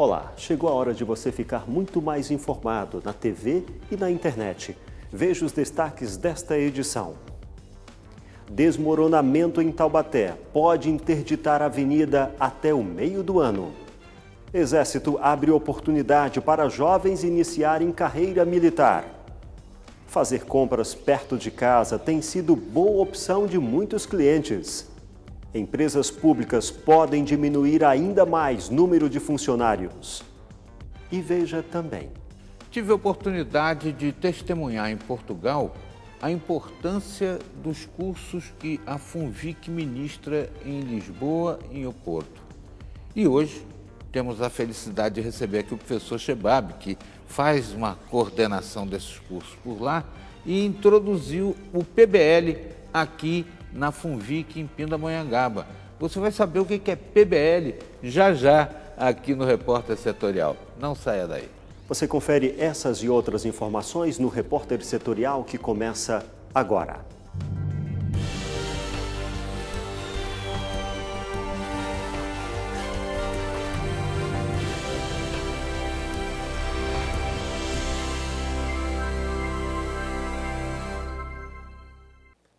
Olá, chegou a hora de você ficar muito mais informado na TV e na internet. Veja os destaques desta edição. Desmoronamento em Taubaté pode interditar a avenida até o meio do ano. Exército abre oportunidade para jovens iniciarem carreira militar. Fazer compras perto de casa tem sido boa opção de muitos clientes. Empresas públicas podem diminuir ainda mais número de funcionários. E veja também. Tive a oportunidade de testemunhar em Portugal a importância dos cursos que a Funvic ministra em Lisboa e em Oporto. E hoje temos a felicidade de receber aqui o professor Chebab, que faz uma coordenação desses cursos por lá e introduziu o PBL aqui na Funvic, em Pindamonhangaba. Você vai saber o que é PBL já já aqui no Repórter Setorial. Não saia daí. Você confere essas e outras informações no Repórter Setorial que começa agora.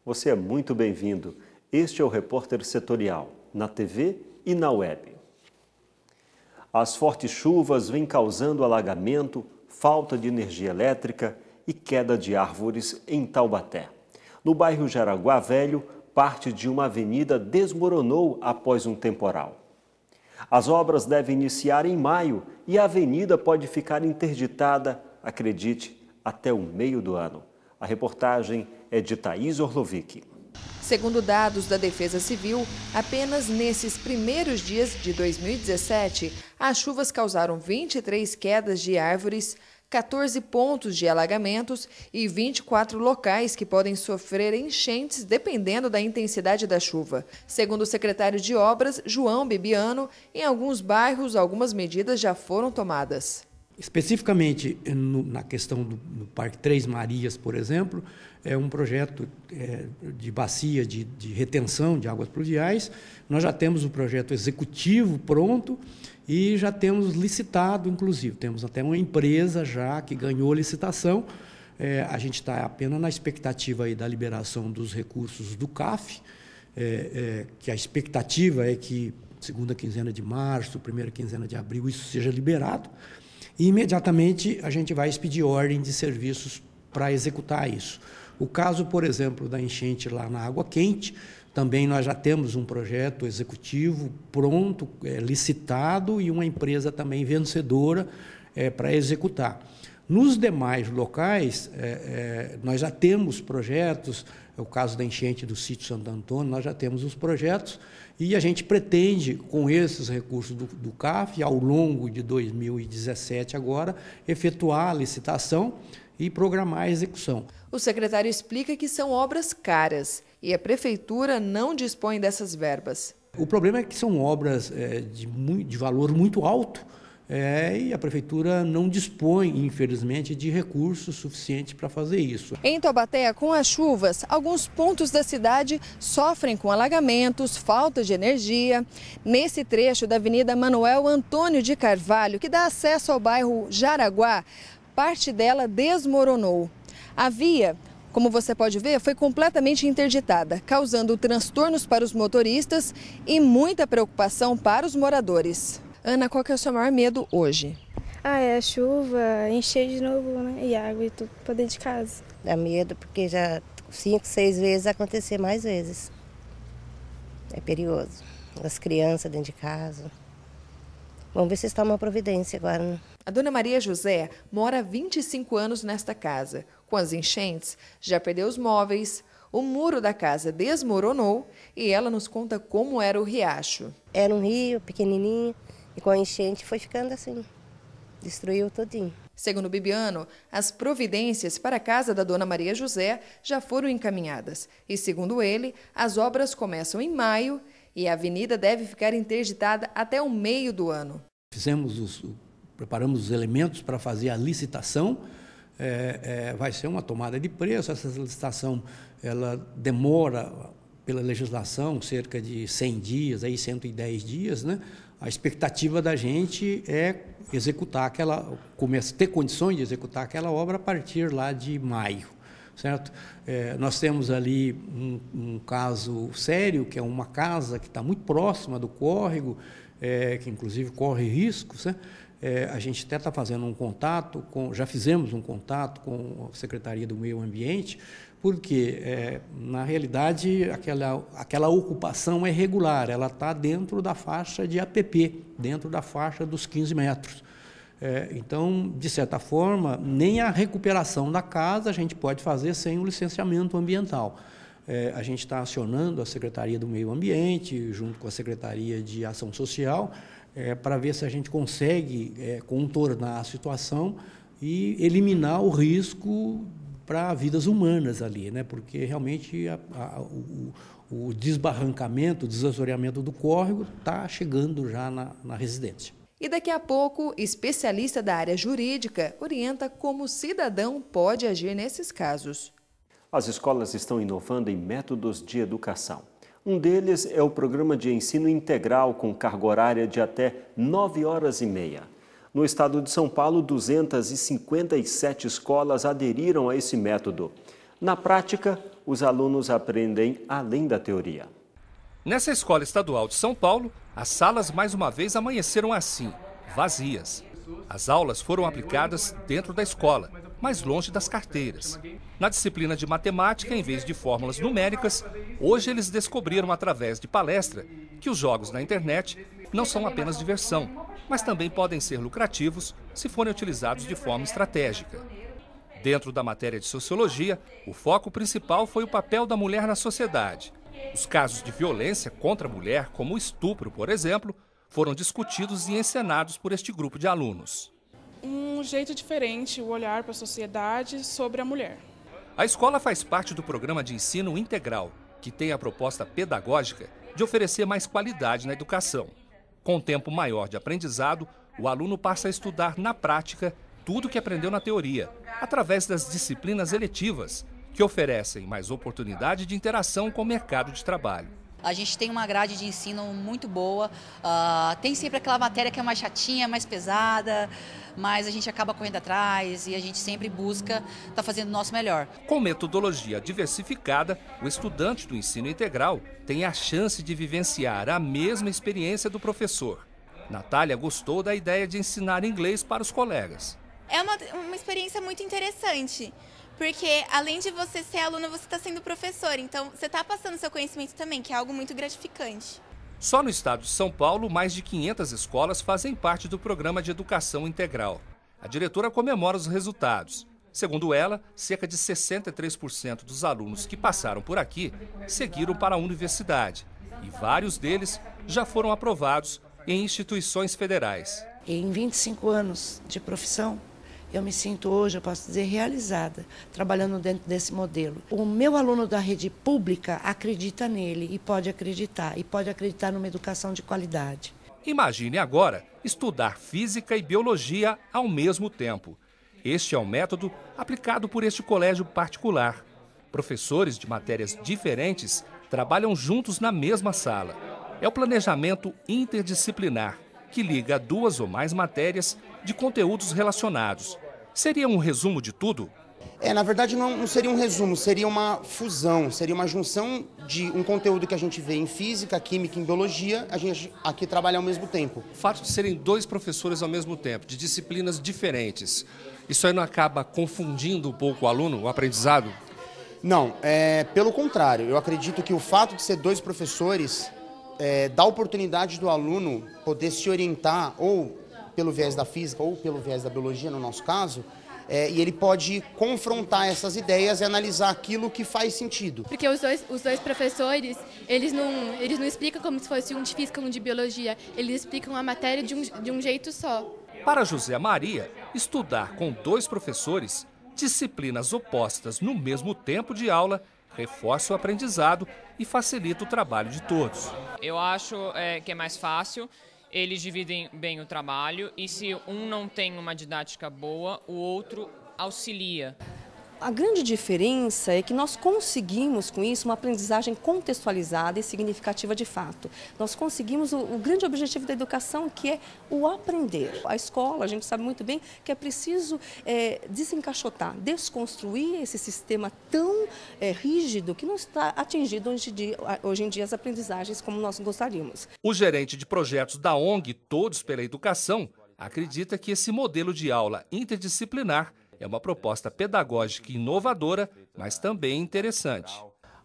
Você é muito bem-vindo. Este é o Repórter Setorial, na TV e na web. As fortes chuvas vêm causando alagamento, falta de energia elétrica e queda de árvores em Taubaté. No bairro Jaraguá Velho, parte de uma avenida desmoronou após um temporal. As obras devem iniciar em maio e a avenida pode ficar interditada, acredite, até o meio do ano. A reportagem é de Thaís Orlovic. Segundo dados da Defesa Civil, apenas nesses primeiros dias de 2017, as chuvas causaram 23 quedas de árvores, 14 pontos de alagamentos e 24 locais que podem sofrer enchentes dependendo da intensidade da chuva. Segundo o secretário de Obras, João Bibiano, em alguns bairros algumas medidas já foram tomadas. Especificamente eh, no, na questão do, do, Parque Três Marias, por exemplo, é um projeto é, de bacia de, de, retenção de águas pluviais. Nós já temos o projeto executivo pronto e já temos licitado, inclusive. Temos até uma empresa já que ganhou licitação. É, a gente está apenas na expectativa aí da liberação dos recursos do CAF, é, que a expectativa é que segunda quinzena de março, primeira quinzena de abril, isso seja liberado e imediatamente a gente vai expedir ordem de serviços para executar isso. O caso, por exemplo, da enchente lá na Água Quente, também nós já temos um projeto executivo pronto, é, licitado e uma empresa também vencedora é, para executar. Nos demais locais, é, é, nós já temos projetos, é o caso da enchente do sítio Santo Antônio, nós já temos os projetos e a gente pretende, com esses recursos do, do CAF, ao longo de 2017 agora, efetuar a licitação e programar a execução. O secretário explica que são obras caras e a prefeitura não dispõe dessas verbas. O problema é que são obras é, de, de valor muito alto, é, e a prefeitura não dispõe, infelizmente, de recursos suficientes para fazer isso. Em Taubaté, com as chuvas, alguns pontos da cidade sofrem com alagamentos, falta de energia. Nesse trecho da Avenida Manuel Antônio de Carvalho, que dá acesso ao bairro Jaraguá, parte dela desmoronou. A via como você pode ver, foi completamente interditada, causando transtornos para os motoristas e muita preocupação para os moradores. Ana, qual que é o seu maior medo hoje? Ah, é a chuva, encher de novo, né? E água e tudo pra dentro de casa. Dá medo porque já cinco, seis vezes acontecer mais vezes. É perigoso. As crianças dentro de casa. Vamos ver se está uma providência agora. Né? A dona Maria José mora há 25 anos nesta casa. Com as enchentes, já perdeu os móveis, o muro da casa desmoronou e ela nos conta como era o riacho. Era um rio pequenininho, e com a enchente foi ficando assim, destruiu todinho. Segundo Bibiano, as providências para a casa da dona Maria José já foram encaminhadas e, segundo ele, as obras começam em maio e a avenida deve ficar interditada até o meio do ano. Fizemos os, preparamos os elementos para fazer a licitação. É, é, vai ser uma tomada de preço. Essa licitação ela demora pela legislação cerca de 100 dias, aí 110 dias, né? a expectativa da gente é executar aquela, começa ter condições de executar aquela obra a partir lá de maio, certo? É, nós temos ali um, um, caso sério que é uma casa que está muito próxima do córrego, é, que inclusive corre riscos, né? É, a gente até está fazendo um contato com, já fizemos um contato com a Secretaria do Meio Ambiente porque, é, na realidade, aquela, aquela ocupação é regular, ela está dentro da faixa de APP, dentro da faixa dos 15 metros. É, então, de certa forma, nem a recuperação da casa a gente pode fazer sem o licenciamento ambiental. É, a gente está acionando a Secretaria do Meio Ambiente, junto com a Secretaria de Ação Social, é, para ver se a gente consegue é, contornar a situação e eliminar o risco para vidas humanas ali, né? porque realmente a, a, o, o, desbarrancamento, o desassoreamento do córrego está chegando já na, na residência. E daqui a pouco, especialista da área jurídica orienta como o cidadão pode agir nesses casos. As escolas estão inovando em métodos de educação. Um deles é o programa de ensino integral com carga horária de até 9 horas e meia. No estado de São Paulo, 257 escolas aderiram a esse método. Na prática, os alunos aprendem além da teoria. Nessa escola estadual de São Paulo, as salas mais uma vez amanheceram assim, vazias. As aulas foram aplicadas dentro da escola, mas longe das carteiras. Na disciplina de matemática, em vez de fórmulas numéricas, hoje eles descobriram através de palestra que os jogos na internet não são apenas diversão, mas também podem ser lucrativos se forem utilizados de forma estratégica. Dentro da matéria de sociologia, o foco principal foi o papel da mulher na sociedade. Os casos de violência contra a mulher, como o estupro, por exemplo, foram discutidos e encenados por este grupo de alunos. Um jeito diferente o olhar para a sociedade sobre a mulher. A escola faz parte do programa de ensino integral, que tem a proposta pedagógica de oferecer mais qualidade na educação. Com um tempo maior de aprendizado, o aluno passa a estudar na prática tudo o que aprendeu na teoria, através das disciplinas eletivas, que oferecem mais oportunidade de interação com o mercado de trabalho. A gente tem uma grade de ensino muito boa. Uh, tem sempre aquela matéria que é mais chatinha, mais pesada, mas a gente acaba correndo atrás e a gente sempre busca estar tá fazendo o nosso melhor. Com metodologia diversificada, o estudante do ensino integral tem a chance de vivenciar a mesma experiência do professor. Natália gostou da ideia de ensinar inglês para os colegas. É uma, uma experiência muito interessante porque além de você ser aluno, você está sendo professor, então você está passando seu conhecimento também, que é algo muito gratificante. Só no estado de São Paulo, mais de 500 escolas fazem parte do programa de educação integral. A diretora comemora os resultados. Segundo ela, cerca de 63% dos alunos que passaram por aqui seguiram para a universidade e vários deles já foram aprovados em instituições federais. Em 25 anos de profissão, eu me sinto hoje, eu posso dizer, realizada, trabalhando dentro desse modelo. O meu aluno da rede pública acredita nele e pode acreditar, e pode acreditar numa educação de qualidade. Imagine agora estudar física e biologia ao mesmo tempo. Este é o um método aplicado por este colégio particular. Professores de matérias diferentes trabalham juntos na mesma sala. É o planejamento interdisciplinar, que liga duas ou mais matérias de conteúdos relacionados. Seria um resumo de tudo? É, na verdade não, não, seria um resumo, seria uma fusão, seria uma junção de um conteúdo que a gente vê em física, química, e biologia, a gente aqui trabalha ao mesmo tempo. O fato de serem dois professores ao mesmo tempo, de disciplinas diferentes, isso aí não acaba confundindo um pouco o aluno, o aprendizado? Não, é, pelo contrário, eu acredito que o fato de ser dois professores é, dá oportunidade do aluno poder se orientar ou pelo viés da física ou pelo viés da biologia, no nosso caso, é, e ele pode confrontar essas ideias e analisar aquilo que faz sentido. Porque os dois, os dois professores, eles não, eles não explicam como se fosse um de física e um de biologia, eles explicam a matéria de um, de um jeito só. Para José Maria, estudar com dois professores, disciplinas opostas no mesmo tempo de aula, reforça o aprendizado e facilita o trabalho de todos. Eu acho é, que é mais fácil eles dividem bem o trabalho e se um não tem uma didática boa, o outro auxilia. A grande diferença é que nós conseguimos com isso uma aprendizagem contextualizada e significativa de fato. Nós conseguimos o, o, grande objetivo da educação, que é o aprender. A escola, a gente sabe muito bem que é preciso é, desencaixotar, desconstruir esse sistema tão é, rígido que não está atingido hoje, hoje em dia as aprendizagens como nós gostaríamos. O gerente de projetos da ONG Todos pela Educação acredita que esse modelo de aula interdisciplinar é uma proposta pedagógica inovadora, mas também interessante.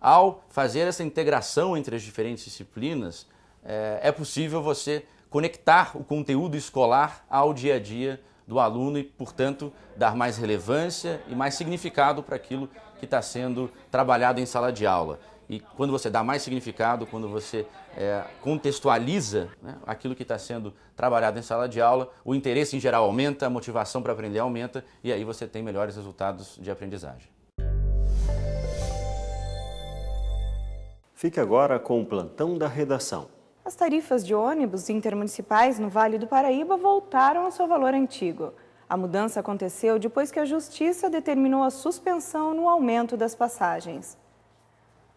Ao fazer essa integração entre as diferentes disciplinas, eh, é possível você conectar o conteúdo escolar ao dia a dia do aluno e, portanto, dar mais relevância e mais significado para aquilo que está sendo trabalhado em sala de aula. E quando você dá mais significado, quando você é, contextualiza né, aquilo que está sendo trabalhado em sala de aula, o interesse em geral aumenta, a motivação para aprender aumenta e aí você tem melhores resultados de aprendizagem. Fique agora com o plantão da redação. As tarifas de ônibus intermunicipais no Vale do Paraíba voltaram ao seu valor antigo. A mudança aconteceu depois que a Justiça determinou a suspensão no aumento das passagens.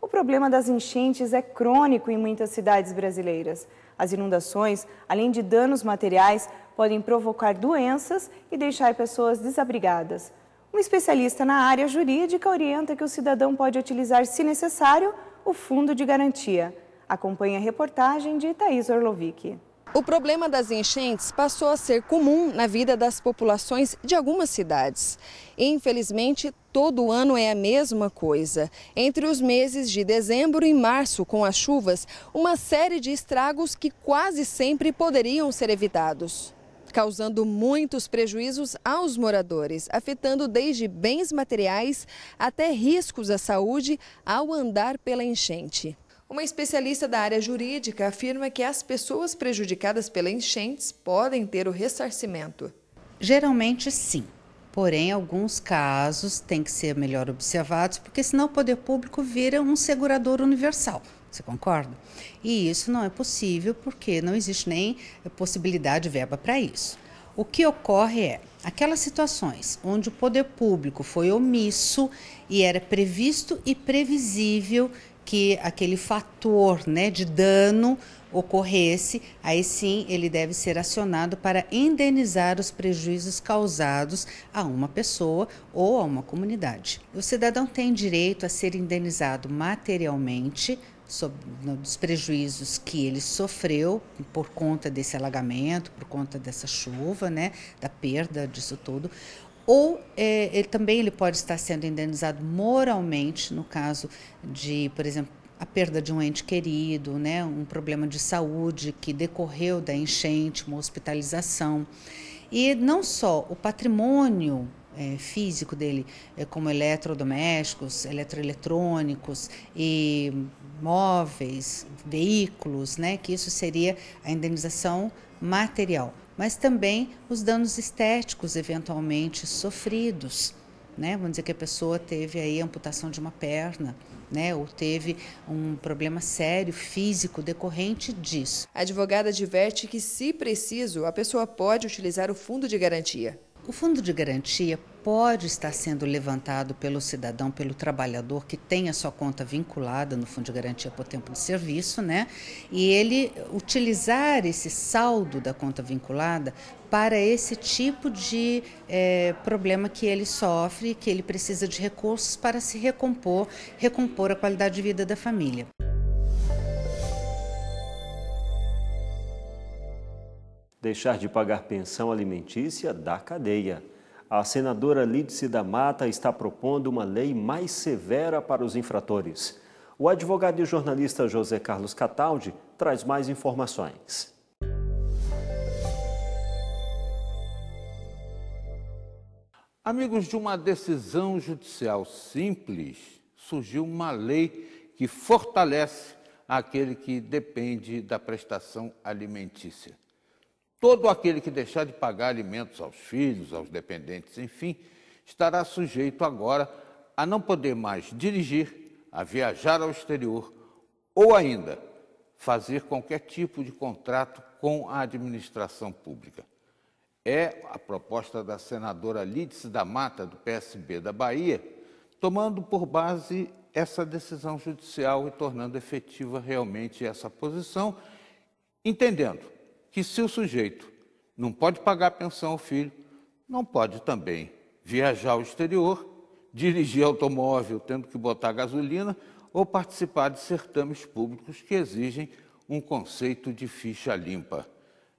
O problema das enchentes é crônico em muitas cidades brasileiras. As inundações, além de danos materiais, podem provocar doenças e deixar pessoas desabrigadas. Um especialista na área jurídica orienta que o cidadão pode utilizar, se necessário, o fundo de garantia. Acompanhe a reportagem de Thaís Orlovic. O problema das enchentes passou a ser comum na vida das populações de algumas cidades. Infelizmente, todo ano é a mesma coisa. Entre os meses de dezembro e março, com as chuvas, uma série de estragos que quase sempre poderiam ser evitados. Causando muitos prejuízos aos moradores, afetando desde bens materiais até riscos à saúde ao andar pela enchente. Uma especialista da área jurídica afirma que as pessoas prejudicadas pelas enchentes podem ter o ressarcimento. Geralmente sim. Porém, alguns casos têm que ser melhor observados, porque senão o poder público vira um segurador universal. Você concorda? E isso não é possível porque não existe nem possibilidade de verba para isso. O que ocorre é aquelas situações onde o poder público foi omisso e era previsto e previsível que aquele fator né, de dano ocorresse, aí sim ele deve ser acionado para indenizar os prejuízos causados a uma pessoa ou a uma comunidade. O cidadão tem direito a ser indenizado materialmente sobre, dos prejuízos que ele sofreu por conta desse alagamento, por conta dessa chuva, né, da perda disso tudo, ou é, ele também ele pode estar sendo indenizado moralmente no caso de, por exemplo, a perda de um ente querido, né, um problema de saúde que decorreu da enchente, uma hospitalização. E não só o patrimônio é, físico dele, é, como eletrodomésticos, eletroeletrônicos e móveis, veículos, né, que isso seria a indenização material mas também os danos estéticos eventualmente sofridos. Né? Vamos dizer que a pessoa teve aí amputação de uma perna, né? Ou teve um problema sério físico decorrente disso. A advogada diverte que, se preciso, a pessoa pode utilizar o fundo de garantia. O fundo de garantia pode estar sendo levantado pelo cidadão, pelo trabalhador que tem a sua conta vinculada no Fundo de Garantia por Tempo de Serviço, né? E ele utilizar esse saldo da conta vinculada para esse tipo de é, problema que ele sofre, que ele precisa de recursos para se recompor, recompor a qualidade de vida da família. Deixar de pagar pensão alimentícia da cadeia a senadora Lídice da Mata está propondo uma lei mais severa para os infratores. O advogado e jornalista José Carlos Cataldi traz mais informações. Amigos, de uma decisão judicial simples, surgiu uma lei que fortalece aquele que depende da prestação alimentícia. Todo aquele que deixar de pagar alimentos aos filhos, aos dependentes, enfim, estará sujeito agora a não poder mais dirigir, a viajar ao exterior ou ainda fazer qualquer tipo de contrato com a administração pública. É a proposta da senadora Lídice da Mata, do PSB da Bahia, tomando por base essa decisão judicial e tornando efetiva realmente essa posição, entendendo que se o sujeito não pode pagar pensão ao filho, não pode também viajar ao exterior, dirigir automóvel tendo que botar gasolina ou participar de certames públicos que exigem um conceito de ficha limpa.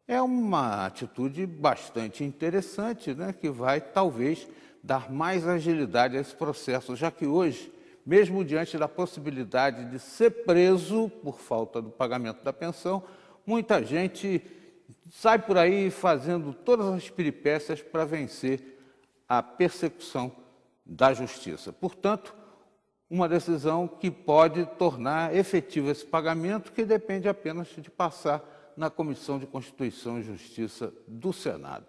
É uma atitude bastante interessante, né, que vai talvez dar mais agilidade a esse processo, já que hoje, mesmo diante da possibilidade de ser preso por falta do pagamento da pensão, muita gente sai por aí fazendo todas as peripécias para vencer a persecução da justiça. Portanto, uma decisão que pode tornar efetivo esse pagamento, que depende apenas de passar na Comissão de Constituição e Justiça do Senado.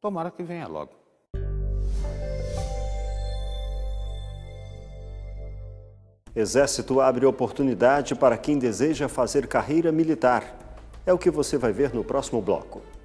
Tomara que venha logo. Exército abre oportunidade para quem deseja fazer carreira militar. É o que você vai ver no próximo bloco.